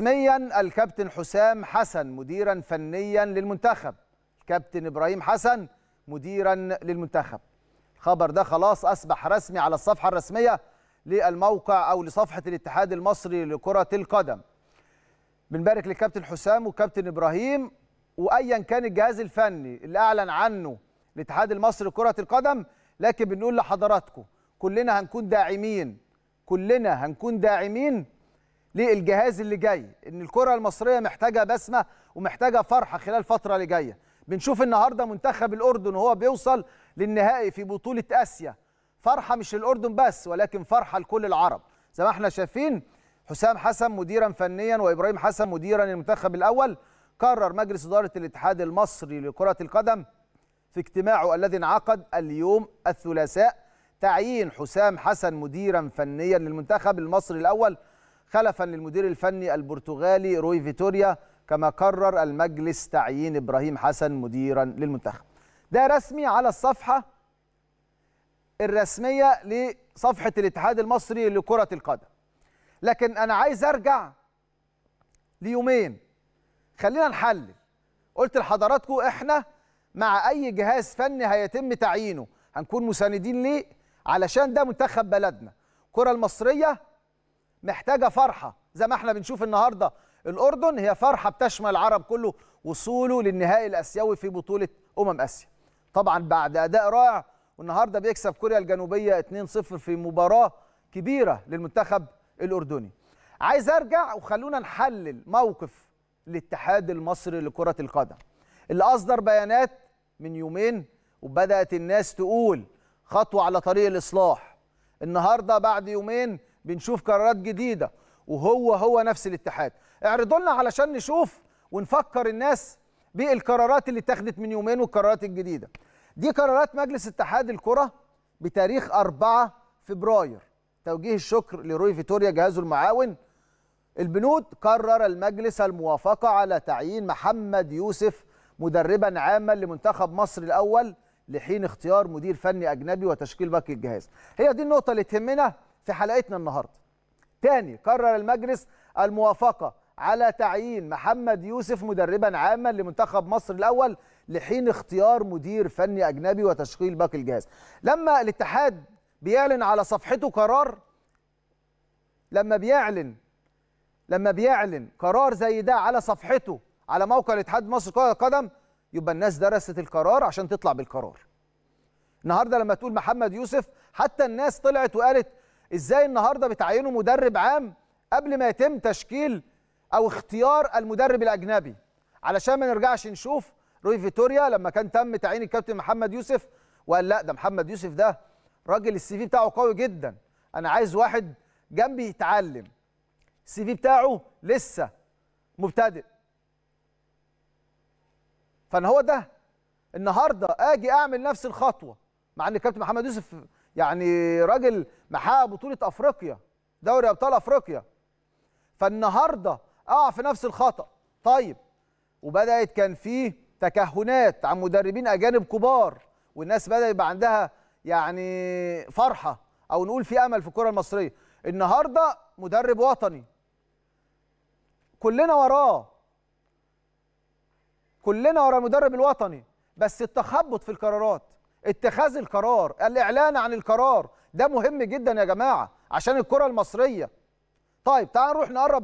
رسميا الكابتن حسام حسن مديرا فنيا للمنتخب الكابتن ابراهيم حسن مديرا للمنتخب الخبر ده خلاص اصبح رسمي على الصفحه الرسميه للموقع او لصفحه الاتحاد المصري لكره القدم بنبارك للكابتن حسام وكابتن ابراهيم وايا كان الجهاز الفني اللي اعلن عنه الاتحاد المصري لكره القدم لكن بنقول لحضراتكم كلنا هنكون داعمين كلنا هنكون داعمين للجهاز اللي جاي ان الكره المصريه محتاجه بسمه ومحتاجه فرحه خلال الفتره اللي جايه بنشوف النهارده منتخب الاردن وهو بيوصل للنهائي في بطوله اسيا فرحه مش للاردن بس ولكن فرحه لكل العرب زي ما احنا شايفين حسام حسن مديرا فنيا وابراهيم حسن مديرا للمنتخب الاول قرر مجلس اداره الاتحاد المصري لكره القدم في اجتماعه الذي انعقد اليوم الثلاثاء تعيين حسام حسن مديرا فنيا للمنتخب المصري الاول خلفا للمدير الفني البرتغالي روي فيتوريا كما قرر المجلس تعيين إبراهيم حسن مديرا للمنتخب ده رسمي على الصفحة الرسمية لصفحة الاتحاد المصري لكرة القدم لكن أنا عايز أرجع ليومين خلينا نحلل قلت لحضراتكم إحنا مع أي جهاز فني هيتم تعيينه هنكون مساندين ليه علشان ده منتخب بلدنا الكرة المصرية محتاجه فرحه زي ما احنا بنشوف النهارده الاردن هي فرحه بتشمل العرب كله وصوله للنهائي الاسيوي في بطوله امم اسيا طبعا بعد اداء رائع والنهارده بيكسب كوريا الجنوبيه 2-0 في مباراه كبيره للمنتخب الاردني عايز ارجع وخلونا نحلل موقف الاتحاد المصري لكره القدم اللي اصدر بيانات من يومين وبدات الناس تقول خطوه على طريق الاصلاح النهارده بعد يومين بنشوف قرارات جديده وهو هو نفس الاتحاد اعرضوا لنا علشان نشوف ونفكر الناس بالقرارات اللي اتخذت من يومين والقرارات الجديده دي قرارات مجلس اتحاد الكره بتاريخ 4 فبراير توجيه الشكر لروي فيتوريا جهازه المعاون البنود قرر المجلس الموافقه على تعيين محمد يوسف مدربا عاما لمنتخب مصر الاول لحين اختيار مدير فني اجنبي وتشكيل باقي الجهاز هي دي النقطه اللي تهمنا في حلقتنا النهارده. تاني قرر المجلس الموافقه على تعيين محمد يوسف مدربا عاما لمنتخب مصر الاول لحين اختيار مدير فني اجنبي وتشغيل باقي الجهاز. لما الاتحاد بيعلن على صفحته قرار لما بيعلن لما بيعلن قرار زي ده على صفحته على موقع الاتحاد المصري لكرة القدم يبقى الناس درست القرار عشان تطلع بالقرار. النهارده لما تقول محمد يوسف حتى الناس طلعت وقالت ازاي النهارده بتعينوا مدرب عام قبل ما يتم تشكيل او اختيار المدرب الاجنبي علشان ما نرجعش نشوف روي فيتوريا لما كان تم تعيين الكابتن محمد يوسف وقال لا ده محمد يوسف ده راجل السي في بتاعه قوي جدا انا عايز واحد جنبي يتعلم السي في بتاعه لسه مبتدئ فانا هو ده النهارده اجي اعمل نفس الخطوه مع ان الكابتن محمد يوسف يعني راجل محقق بطوله افريقيا دوري ابطال افريقيا فالنهارده اقع في نفس الخطا طيب وبدات كان فيه تكهنات عن مدربين اجانب كبار والناس بدا يبقى عندها يعني فرحه او نقول في امل في الكره المصريه النهارده مدرب وطني كلنا وراه كلنا ورا المدرب الوطني بس التخبط في القرارات اتخاذ القرار الاعلان عن القرار ده مهم جدا يا جماعه عشان الكره المصريه طيب تعالوا نروح نقرب